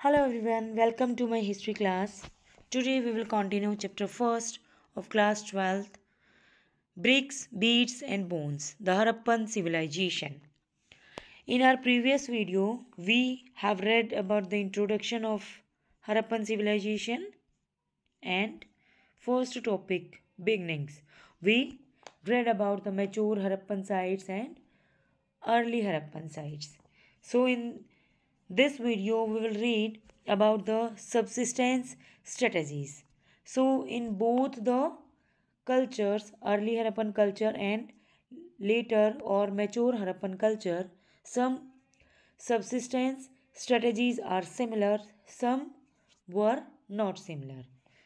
Hello everyone, welcome to my history class. Today we will continue chapter 1st of class 12th Bricks, Beads and Bones The Harappan Civilization. In our previous video, we have read about the introduction of Harappan civilization and first topic beginnings. We read about the mature Harappan sites and early Harappan sites. So in this video we will read about the subsistence strategies. So in both the cultures, early Harappan culture and later or mature Harappan culture, some subsistence strategies are similar, some were not similar.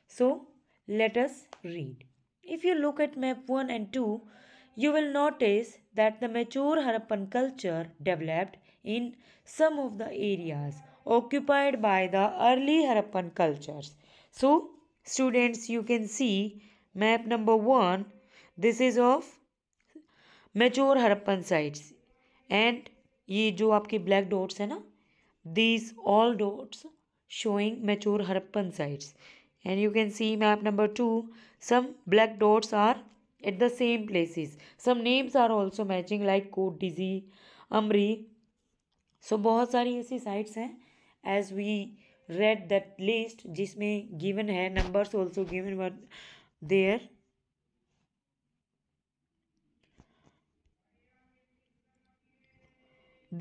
So let us read. If you look at map 1 and 2, you will notice that the mature Harappan culture developed in some of the areas occupied by the early Harappan cultures. So, students, you can see map number 1. This is of mature Harappan sites. And ये जो आपके black dots these all dots showing mature Harappan sites. And you can see map number 2, some black dots are at the same places. Some names are also matching like Kotdizi, Amri, so so, बहुत सारी ऐसी sites हैं as we read that list जिसमें given है numbers also given were there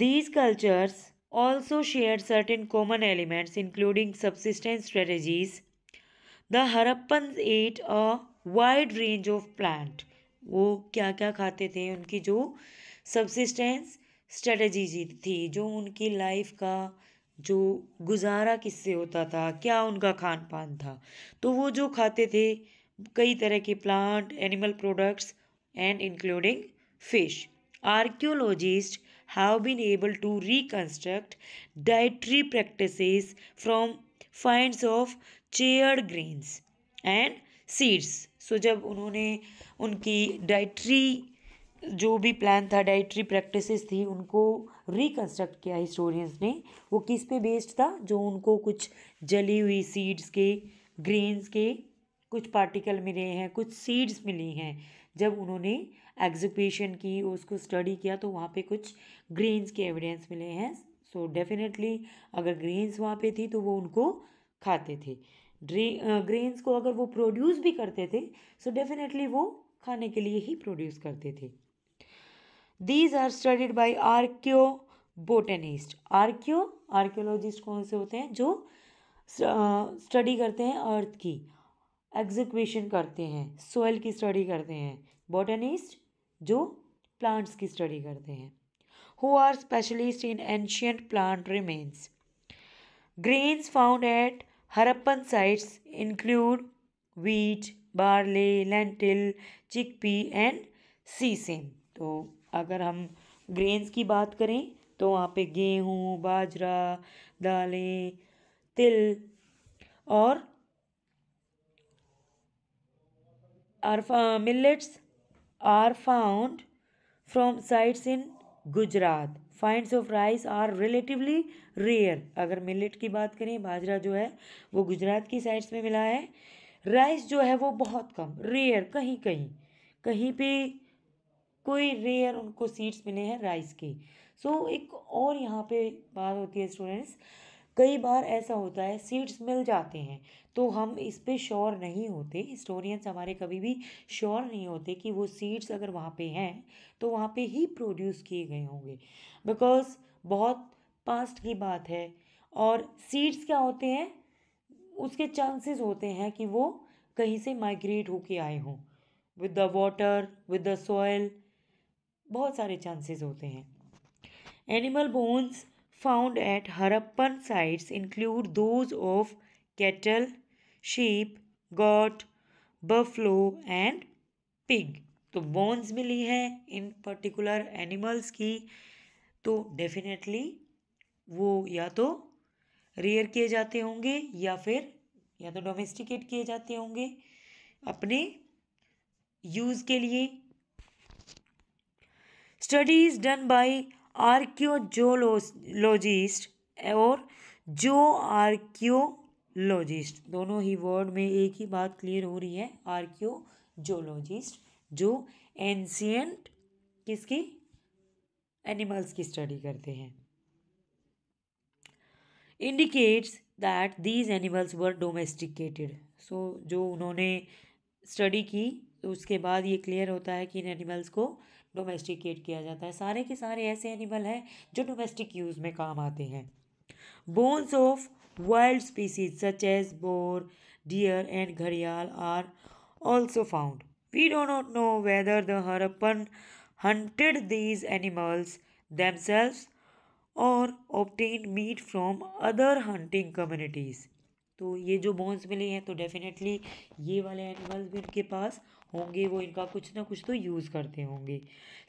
these cultures also share certain common elements including subsistence strategies the Harappan at a wide range of plant वो क्या क्या खाते थे उनकी जो सब्सिस्टेंस स्ट्रेटजी थी जो उनकी लाइफ का जो गुजारा किससे होता था क्या उनका खान पान था तो वो जो खाते थे कई तरह के plant animal products and including fish archaeologist have been able to reconstruct dietary practices from finds of charred grains and seeds so जब उन्होंने उनकी डाइट्री जो भी प्लान था डाइट्री प्रैक्टिसेस थी उनको रिकन्स्ट्रक्ट किया हिस्टोरियंस ने वो किस पे बेस्ड था जो उनको कुछ जली हुई सीड्स के ग्रेन्स के कुछ पार्टिकल मिले हैं कुछ सीड्स मिली हैं जब उन्होंने एग्जीक्यूशन की उसको स्टडी किया तो वहाँ पे कुछ ग्रेन्स के एविडेंस मिले हैं सो so डेफिनेटली अगर ग्रेन्स वहाँ पे थी तो वो उनको खाते थे ग्रेन्स को अगर वो प्रोड्यूस भी करते थे सो so डेफिनेटली वो खाने के लिए ही प्रोड्यूस करते थे these are studied by archaeobotanist archaeo archaeologist कौन से होते हैं जो स्टडी करते हैं अर्थ की एग्जीक्यूशन करते हैं सोयल की स्टडी करते हैं बॉटनिस्ट जो प्लांट्स की स्टडी करते हैं who are specialist in ancient plant remains grains found at Harappan sites include wheat barley lentil chickpea and sesame तो अगर हम ग्रेन्स की बात करें तो वहाँ पे गेहूँ बाजरा दालें तिल और millets are found found from in Gujarat finds of rice are relatively rare अगर मिलेट की बात करें बाजरा जो है वो गुजरात की साइड्स में मिला है राइस जो है वो बहुत कम रेयर कहीं कहीं कहीं पे कोई रेयर उनको सीड्स मिले हैं राइस के सो so, एक और यहाँ पे बात होती है स्टूडेंट्स कई बार ऐसा होता है सीड्स मिल जाते हैं तो हम इस पर श्योर नहीं होते हिस्टोरियंस हमारे कभी भी श्योर नहीं होते कि वो सीड्स अगर वहाँ पे हैं तो वहाँ पे ही प्रोड्यूस किए गए होंगे बिकॉज बहुत पास्ट की बात है और सीड्स क्या होते हैं उसके चांसेस होते हैं कि वो कहीं से माइग्रेट होके आए हों with the water with the soil बहुत सारे चांसेस होते हैं animal bones found at Harappan sites include those of cattle sheep goat buffalo and pig तो बोन्स मिली हैं इन पर्टिकुलर एनिमल्स की तो डेफिनेटली वो या तो रेयर किए जाते होंगे या फिर या तो डोमेस्टिकेट किए जाते होंगे अपने यूज़ के लिए स्टडीज डन बाय आर्क्योजोलॉजिस्ट और जो आर्क्योलॉजिस्ट दोनों ही वर्ड में एक ही बात क्लियर हो रही है आर्क्योजोलॉजिस्ट जो एंशियंट किसकी एनिमल्स की स्टडी करते हैं indicates that these animals were domesticated so जो उन्होंने स्टडी की उसके बाद ये क्लियर होता है कि इन एनिमल्स को डोमेस्टिकेट किया जाता है सारे के सारे ऐसे एनिमल हैं जो डोमेस्टिक यूज़ में काम आते हैं bones of wild species such as boar deer and घड़ियाल are also found we do not know whether the Harappan these animals them themselves और obtain meat from other hunting communities तो ये जो बोन्स मिले हैं तो डेफिनेटली ये वाले एनिमल्स भी उनके पास होंगे वो इनका कुछ ना कुछ तो यूज़ करते होंगे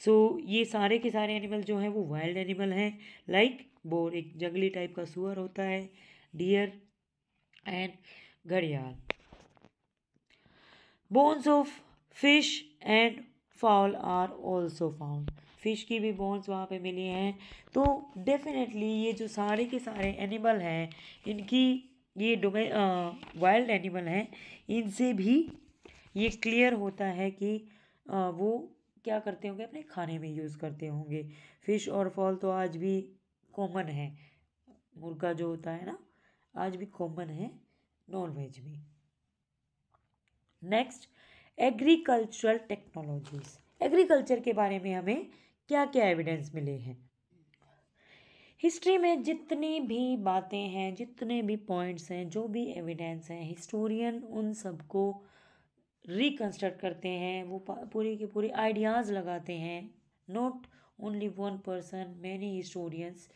सो so, ये सारे के सारे एनिमल जो हैं वो वाइल्ड एनिमल हैं लाइक बोर एक जंगली टाइप का सुअर होता है डियर एंड घड़ियाल bones of fish and fowl are also found fish की भी बोन्स वहाँ पे मिली हैं तो डेफिनेटली ये जो सारे के सारे एनिमल हैं इनकी ये डोमे वाइल्ड एनिमल हैं इनसे भी ये क्लियर होता है कि वो क्या करते होंगे अपने खाने में यूज़ करते होंगे फ़िश और फॉल तो आज भी कॉमन है मुर्गा जो होता है ना आज भी कॉमन है नॉन वेज में नेक्स्ट एग्रीकल्चरल टेक्नोलॉजीज एग्रीकल्चर के बारे में हमें क्या क्या एविडेंस मिले हैं हिस्ट्री में जितनी भी बातें हैं जितने भी पॉइंट्स हैं जो भी एविडेंस हैं हिस्टोरियन उन सबको रिकन्स्ट्रक्ट करते हैं वो पूरे के पूरे आइडियाज़ लगाते हैं not only one person many historians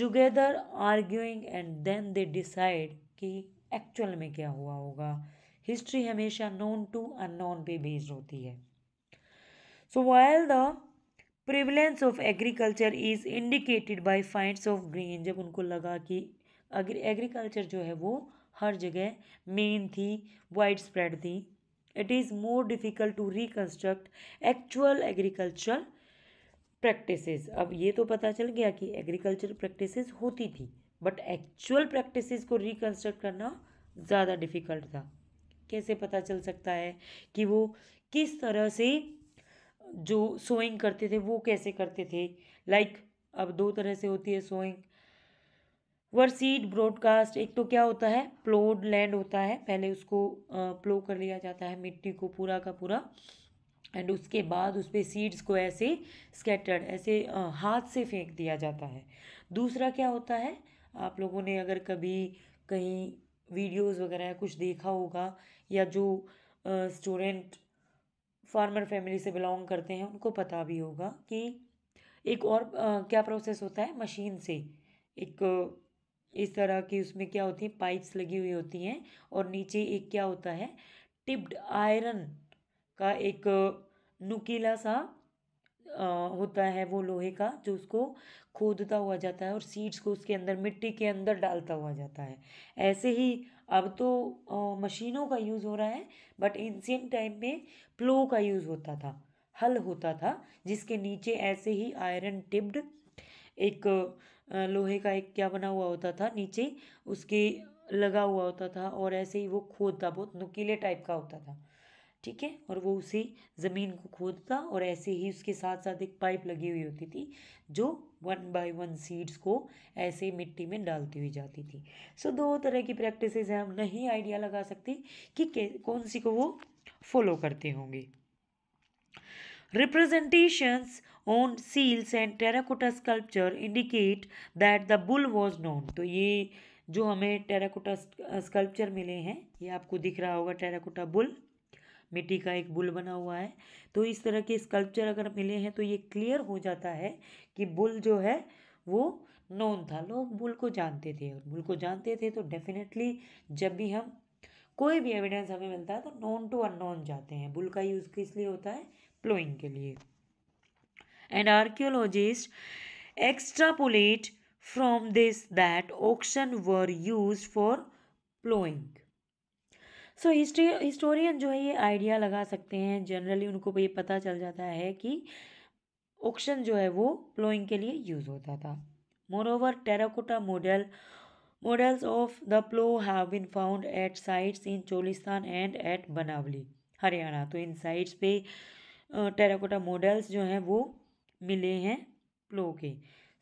together arguing and then they decide कि एक्चुअल में क्या हुआ होगा हिस्ट्री हमेशा नॉन टू अननोन पे बेस्ड होती है so while the prevalence of agriculture is indicated by finds of grain जब उनको लगा कि एग्रीकल्चर जो है वो हर जगह मेन थी वाइड स्प्रेड थी it is more difficult to reconstruct actual agricultural practices अब ये तो पता चल गया कि agricultural practices होती थी बट एक्चुअल प्रैक्टिसेस को रिकन्स्ट्रक्ट करना ज़्यादा डिफ़िकल्ट था कैसे पता चल सकता है कि वो किस तरह से जो सोइंग करते थे वो कैसे करते थे लाइक like, अब दो तरह से होती है सोइंग वर सीड ब्रॉडकास्ट एक तो क्या होता है प्लोड लैंड होता है पहले उसको प्लो कर लिया जाता है मिट्टी को पूरा का पूरा एंड उसके बाद उस पर सीड्स को ऐसे स्कैटर्ड ऐसे हाथ से फेंक दिया जाता है दूसरा क्या होता है आप लोगों ने अगर कभी कहीं वीडियोस वगैरह कुछ देखा होगा या जो स्टूडेंट फार्मर फैमिली से बिलोंग करते हैं उनको पता भी होगा कि एक और आ, क्या प्रोसेस होता है मशीन से एक इस तरह की उसमें क्या होती है पाइप्स लगी हुई होती हैं और नीचे एक क्या होता है टिप्ड आयरन का एक नुकीला सा आ, होता है वो लोहे का जो उसको खोदता हुआ जाता है और सीड्स को उसके अंदर मिट्टी के अंदर डालता हुआ जाता है ऐसे ही अब तो आ, मशीनों का यूज़ हो रहा है बट एंशियन टाइम में प्लो का यूज़ होता था हल होता था जिसके नीचे ऐसे ही आयरन टिप्ड एक लोहे का एक क्या बना हुआ होता था नीचे उसके लगा हुआ होता था और ऐसे ही वो खोदता बहुत नुकीले टाइप का होता था ठीक है और वो उसे ज़मीन को खोदता और ऐसे ही उसके साथ साथ एक पाइप लगी हुई होती थी जो वन बाय वन सीड्स को ऐसे मिट्टी में डालती हुई जाती थी सो दो तरह की प्रैक्टिसेस हैं हम नहीं आइडिया लगा सकते कि कौन सी को वो फॉलो करते होंगे Representations on seals and terracotta sculpture indicate that the bull was known. तो ये जो हमें टेराकोटा स्कल्पचर uh, मिले हैं ये आपको दिख रहा होगा टेराकोटा बुल मिट्टी का एक बुल बना हुआ है तो इस तरह के स्कल्पचर अगर मिले हैं तो ये क्लियर हो जाता है कि बुल जो है वो नॉन था लोग बुल को जानते थे और बुल को जानते थे तो डेफिनेटली जब भी हम कोई भी एविडेंस हमें मिलता है तो नॉन टू अन जाते हैं बुल का यूज़ किस लिए होता है प्लोइंग के लिए and archaeologist extrapolate from this that oxen were use for ploughing so history historian जो है ये आइडिया लगा सकते हैं जनरली उनको ये पता चल जाता है कि ऑक्शन जो है वो प्लोइंग के लिए यूज़ होता था moreover terracotta model models of the plough have been found at sites in Cholistan and at Banawali Haryana तो इन साइट्स पे टेराकोटा मॉडल्स जो हैं वो मिले हैं प्लो के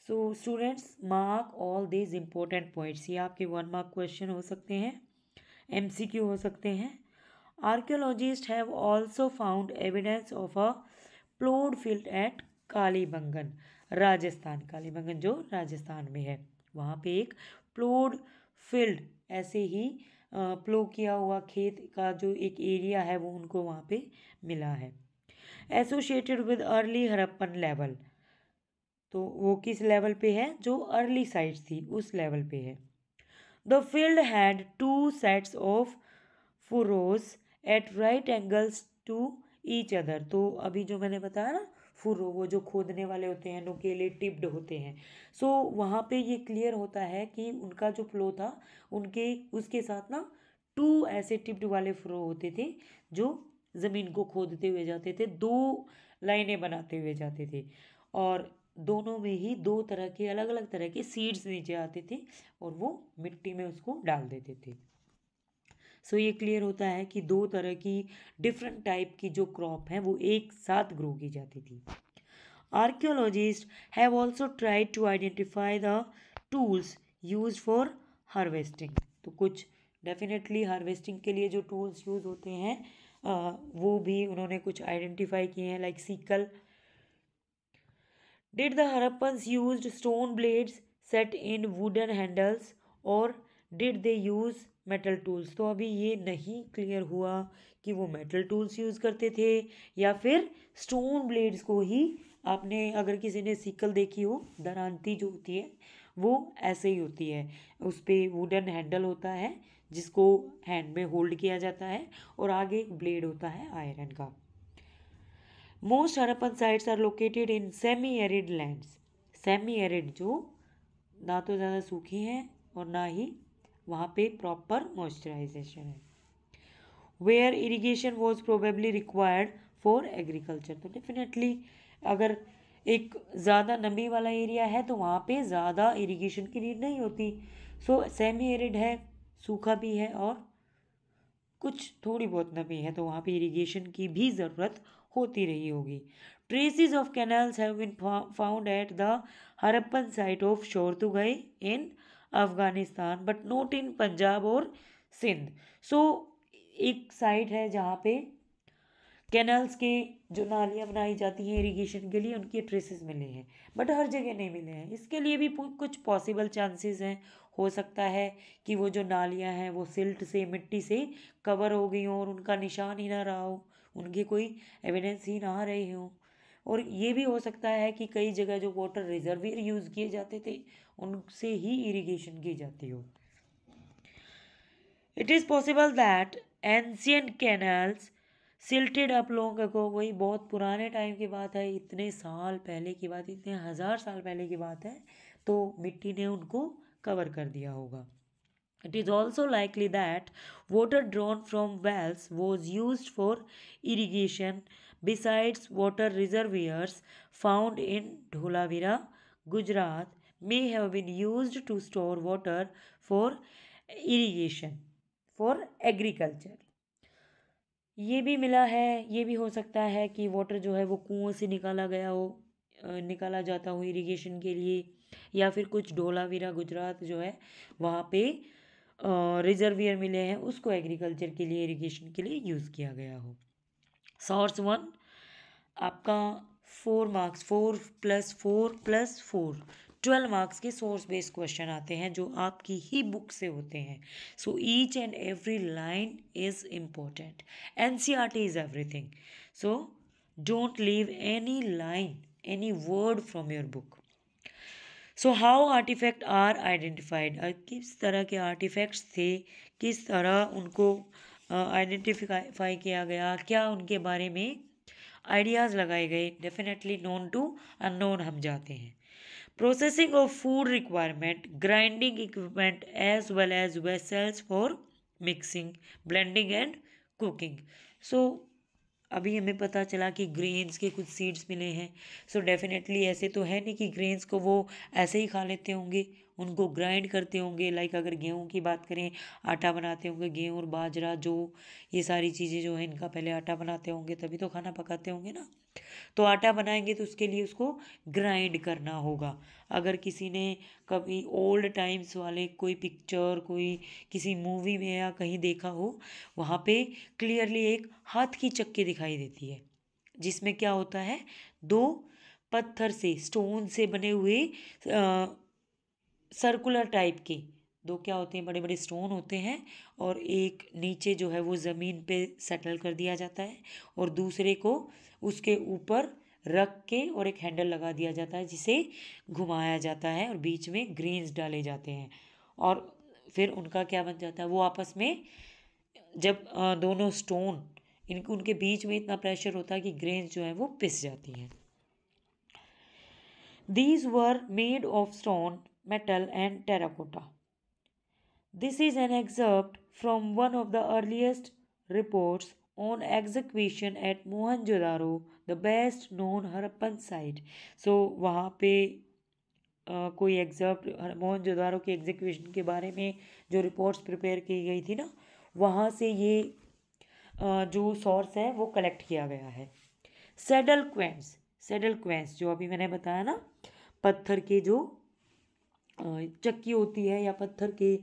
so students mark all these important points ये आपके वन मार्क क्वेश्चन हो सकते हैं एमसीक्यू हो सकते हैं archaeologist have also found evidence of a ploughed field at Kalibangan Rajasthan Kalibangan जो राजस्थान में है वहाँ पे एक प्लोड फील्ड ऐसे ही प्लो किया हुआ खेत का जो एक एरिया है वो उनको वहाँ पे मिला है associated with early Harappan level तो वो किस लेवल पे है जो अर्ली साइट थी उस लेवल पे है the field had two sets of furrows at right angles to each other तो अभी जो मैंने बताया ना फुरो वो जो खोदने वाले होते हैं नुकेले टिप्ड होते हैं सो so, वहाँ पे ये क्लियर होता है कि उनका जो फ्लो था उनके उसके साथ ना टू ऐसे टिप्ड वाले फ्रो होते थे जो ज़मीन को खोदते हुए जाते थे दो लाइनें बनाते हुए जाते थे और दोनों में ही दो तरह के अलग अलग तरह के सीड्स नीचे आते थे और वो मिट्टी में उसको डाल देते थे सो so, ये क्लियर होता है कि दो तरह की डिफरेंट टाइप की जो क्रॉप हैं वो एक साथ ग्रो की जाती थी archaeologist have also tried to identify the tools use for harvesting तो कुछ डेफिनेटली हार्वेस्टिंग के लिए जो टूल्स यूज़ होते हैं वो भी उन्होंने कुछ आइडेंटिफाई किए हैं like sickle did the Harappans use stone blades set in wooden handles और did they use metal tools तो अभी ये नहीं क्लियर हुआ कि वो मेटल टूल्स यूज़ करते थे या फिर स्टोन ब्लेड्स को ही आपने अगर किसी ने सिकल देखी हो दरांती जो होती है वो ऐसे ही होती है उस पर वुडन हैंडल होता है जिसको हैंड में होल्ड किया जाता है और आगे एक ब्लेड होता है आयरन का most Harappan sites are located in semi arid lands semi arid जो ना तो ज़्यादा सूखी हैं और ना ही वहाँ पे प्रॉपर मॉइस्चराइजेशन है where irrigation was probably required for agriculture तो डेफिनेटली अगर एक ज़्यादा नमी वाला एरिया है तो वहाँ पे ज़्यादा इरीगेशन की नीड नहीं होती सो सेमी एरिड है सूखा भी है और कुछ थोड़ी बहुत नमी है तो वहाँ पे इरिगेशन की भी ज़रूरत होती रही होगी traces of canals have been found at the Harappan site of Shortugai in Afghanistan but not in Punjab और सिंध सो एक साइट है जहाँ पे कैनल्स के जो नालियाँ बनाई जाती हैं इरिगेशन के लिए उनके ट्रेसेस मिले हैं बट हर जगह नहीं मिले हैं इसके लिए भी कुछ पॉसिबल चांसेस हैं हो सकता है कि वो जो नालियाँ हैं वो सिल्ट से मिट्टी से कवर हो गई हों और उनका निशान ही ना रहा हो उनके कोई एविडेंस ही ना रहे हों और ये भी हो सकता है कि कई जगह जो वाटर रिजर्वियर यूज़ किए जाते थे उनसे ही इरिगेशन की जाती हो it is possible that ancient canals silted आप लोगों को वही बहुत पुराने टाइम की बात है इतने साल पहले की बात इतने हज़ार साल पहले की बात है तो मिट्टी ने उनको कवर कर दिया होगा it is also likely that water drawn from wells was use for irrigation besides water reservoirs found in Dholavira Gujarat may have been use to store water for irrigation for agriculture ये भी मिला है ये भी हो सकता है कि वाटर जो है वो कुओं से निकाला गया हो निकाला जाता हो इरीगेशन के लिए या फिर कुछ डोलावीरा गुजरात जो है वहाँ पे रिजर्वियर मिले हैं उसको एग्रीकल्चर के लिए इरिगेशन के लिए यूज़ किया गया हो सोर्स वन आपका four marks four plus four plus four twelve marks के सोर्स बेस्ड क्वेश्चन आते हैं जो आपकी ही बुक से होते हैं so each and every line is important N C R T is everything so don't leave any line any word from your book so how artefact are identified किस तरह के आर्टिफैक्ट्स थे किस तरह उनको आइडेंटिफाई uh, किया गया क्या उनके बारे में आइडियाज़ लगाए गए डेफिनेटली नोन टू अननोन हम जाते हैं processing of food requirement grinding equipment as well as vessels for mixing blending and cooking so अभी हमें पता चला कि ग्रेन्स के कुछ सीड्स मिले हैं सो डेफिनेटली ऐसे तो है नहीं कि ग्रेन्स को वो ऐसे ही खा लेते होंगे उनको ग्राइंड करते होंगे लाइक अगर गेहूं की बात करें आटा बनाते होंगे गेहूं और बाजरा जो ये सारी चीज़ें जो है इनका पहले आटा बनाते होंगे तभी तो खाना पकाते होंगे ना तो आटा बनाएंगे तो उसके लिए उसको ग्राइंड करना होगा अगर किसी ने कभी ओल्ड टाइम्स वाले कोई पिक्चर कोई किसी मूवी में या कहीं देखा हो वहाँ पे क्लियरली एक हाथ की चक्की दिखाई देती है जिसमें क्या होता है दो पत्थर से स्टोन से बने हुए आ, सर्कुलर टाइप के दो क्या होते हैं बड़े बड़े स्टोन होते हैं और एक नीचे जो है वो ज़मीन पे सेटल कर दिया जाता है और दूसरे को उसके ऊपर रख के और एक हैंडल लगा दिया जाता है जिसे घुमाया जाता है और बीच में ग्रेन्स डाले जाते हैं और फिर उनका क्या बन जाता है वो आपस में जब दोनों स्टोन इन उनके बीच में इतना प्रेशर होता है कि ग्रेन्स जो है वो पिस जाती हैं these were made of stone metal and terracotta This is an excerpt from one of the earliest reports on execution at Mohenjo-daro, the best known Harappan site. So वहाँ पे Uh, कोई एग्जर्व मोहन जोदारो के एग्जीक्यूशन के बारे में जो रिपोर्ट्स प्रिपेयर की गई थी ना वहाँ से ये uh, जो सोर्स है वो कलेक्ट किया गया है सेडल क्वेंस सेडल क्वेंस जो अभी मैंने बताया ना पत्थर के जो चक्की होती है या पत्थर के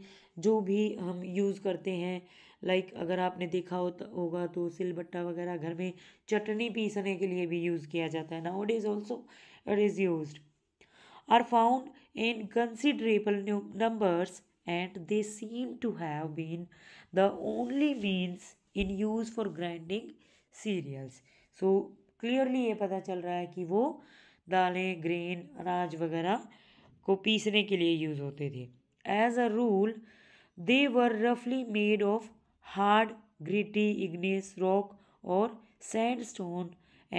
जो भी हम यूज़ करते हैं लाइक अगर आपने देखा हो होगा तो सिलबट्टा वगैरह घर में चटनी पीसने के लिए भी यूज़ किया जाता है now it is also it is use are found in considerable numbers and they seem to have been the only means in use for grinding cereals so clearly ये पता चल रहा है कि वो दालें ग्रेन अनाज वगैरह को पीसने के लिए यूज़ होते थे as a rule they were रफली made of hard gritty igneous rock और sandstone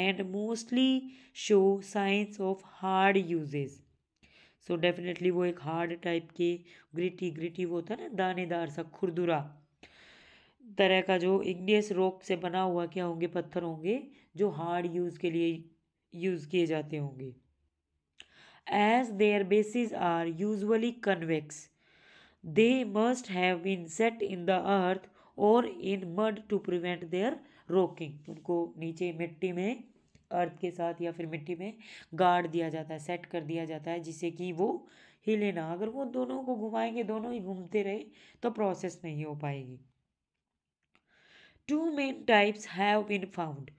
and mostly show signs of hard usage so definitely वो एक हार्ड टाइप के ग्रिटी ग्रिटी वो था ना दानेदार सा खुरदुरा तरह का जो इग्नियस रॉक से बना हुआ क्या होंगे पत्थर होंगे जो हार्ड यूज़ के लिए यूज़ किए जाते होंगे as their bases are usually convex. They must have been set in the earth और in mud to prevent their rocking उनको नीचे मिट्टी में अर्थ के साथ या फिर मिट्टी में गाड़ दिया जाता है सेट कर दिया जाता है जिससे कि वो हिले ना अगर वो दोनों को घुमाएंगे दोनों ही घूमते रहे तो प्रोसेस नहीं हो पाएगी two main types have been found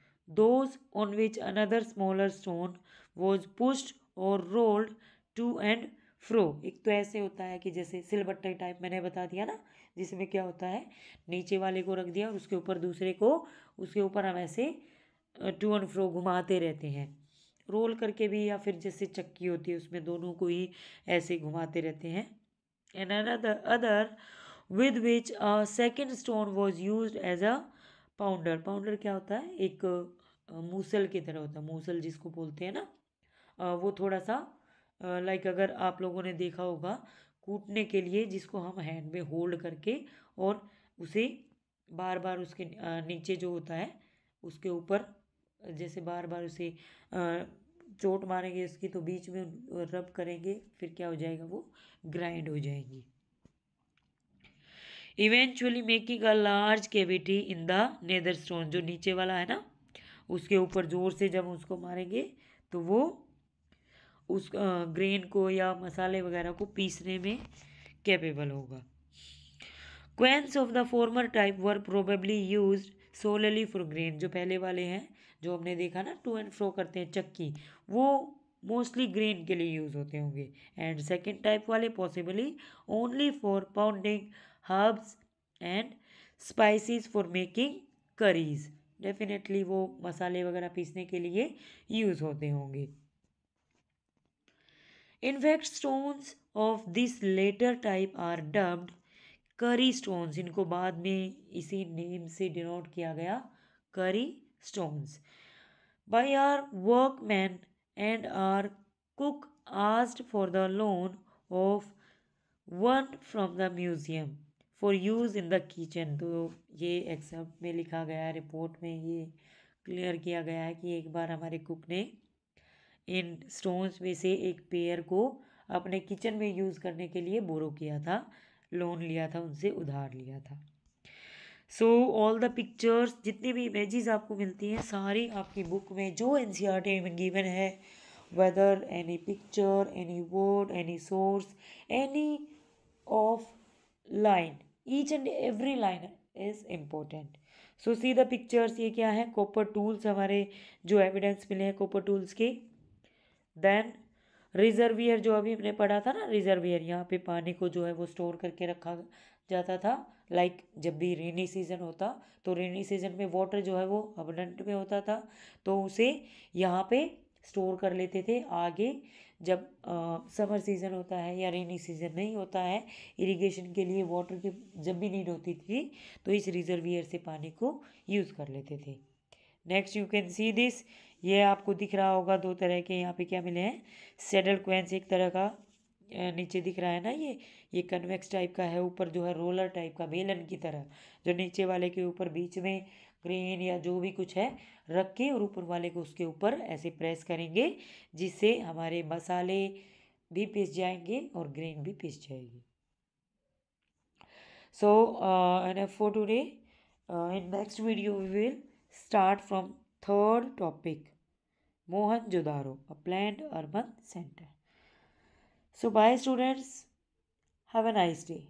those on which another smaller stone was pushed और रोल्ड टू एंड फ्रो एक तो ऐसे होता है कि जैसे सिलबट्टे टाइप मैंने बता दिया ना जिसमें क्या होता है नीचे वाले को रख दिया और उसके ऊपर दूसरे को उसके ऊपर हम ऐसे टू एंड फ्रो घुमाते रहते हैं रोल करके भी या फिर जैसे चक्की होती है उसमें दोनों को ही ऐसे घुमाते रहते हैं and another other with which second stone was use as a pounder pounder क्या होता है एक मूसल की तरह होता है मूसल जिसको बोलते हैं ना वो थोड़ा सा लाइक अगर आप लोगों ने देखा होगा कूटने के लिए जिसको हम हैंड में होल्ड करके और उसे बार बार उसके नीचे जो होता है उसके ऊपर जैसे बार बार उसे चोट मारेंगे उसकी तो बीच में रब करेंगे फिर क्या हो जाएगा वो ग्राइंड हो जाएगी eventually making a large cavity in the nether stone जो नीचे वाला है ना उसके ऊपर ज़ोर से जब उसको मारेंगे तो वो उस ग्रेन को या मसाले वगैरह को पीसने में कैपेबल होगा querns of the former type were probably use solely for grain जो पहले वाले हैं जो हमने देखा ना टू एंड फ्रो करते हैं चक्की वो मोस्टली ग्रेन के लिए यूज़ होते होंगे एंड सेकेंड टाइप वाले possibly only for pounding herbs and spices for making curries definitely वो मसाले वगैरह पीसने के लिए यूज़ होते होंगे In fact, stones of this later type are dubbed curry stones इनको बाद में इसी नेम से डिनोट किया गया curry stones by our workman and our cook asked for the loan of one from the museum for use in the kitchen तो ये accept में लिखा गया है रिपोर्ट में ये क्लियर किया गया है कि एक बार हमारे कुक ने इन स्टोन्स में से एक पेयर को अपने किचन में यूज़ करने के लिए बोरो किया था लोन लिया था उनसे उधार लिया था सो ऑल द पिक्चर्स जितनी भी इमेजेस आपको मिलती हैं सारी आपकी बुक में जो एन सी आर टी में गिवन है whether any picture any word any source any of line each and every line is important so see the pictures ये क्या है कॉपर टूल्स हमारे जो एविडेंस मिले हैं कॉपर टूल्स के देन रिजर्वियर जो अभी हमने पढ़ा था ना रिजर्वियर यहाँ पे पानी को जो है वो स्टोर करके रखा जाता था लाइक like जब भी रेनी सीज़न होता तो रेनी सीज़न में वाटर जो है वो अबडेंट में होता था तो उसे यहाँ पे स्टोर कर लेते थे आगे जब आ, समर सीज़न होता है या रेनी सीज़न नहीं होता है इरिगेशन के लिए वाटर की जब भी नीड होती थी तो इस रिजर्वियर से पानी को यूज़ कर लेते थे next you can see this ये आपको दिख रहा होगा दो तरह के यहाँ पे क्या मिले हैं सेडल क्वेंस एक तरह का नीचे दिख रहा है ना ये ये कन्वेक्स टाइप का है ऊपर जो है रोलर टाइप का बेलन की तरह जो नीचे वाले के ऊपर बीच में ग्रेन या जो भी कुछ है रख के और ऊपर वाले को उसके ऊपर ऐसे प्रेस करेंगे जिससे हमारे मसाले भी पिस जाएंगे और ग्रेन भी पिस जाएगी so enough for today in next video we will start from third topic Mohan Jodaro a planned urban center. So bye students. Have a nice day.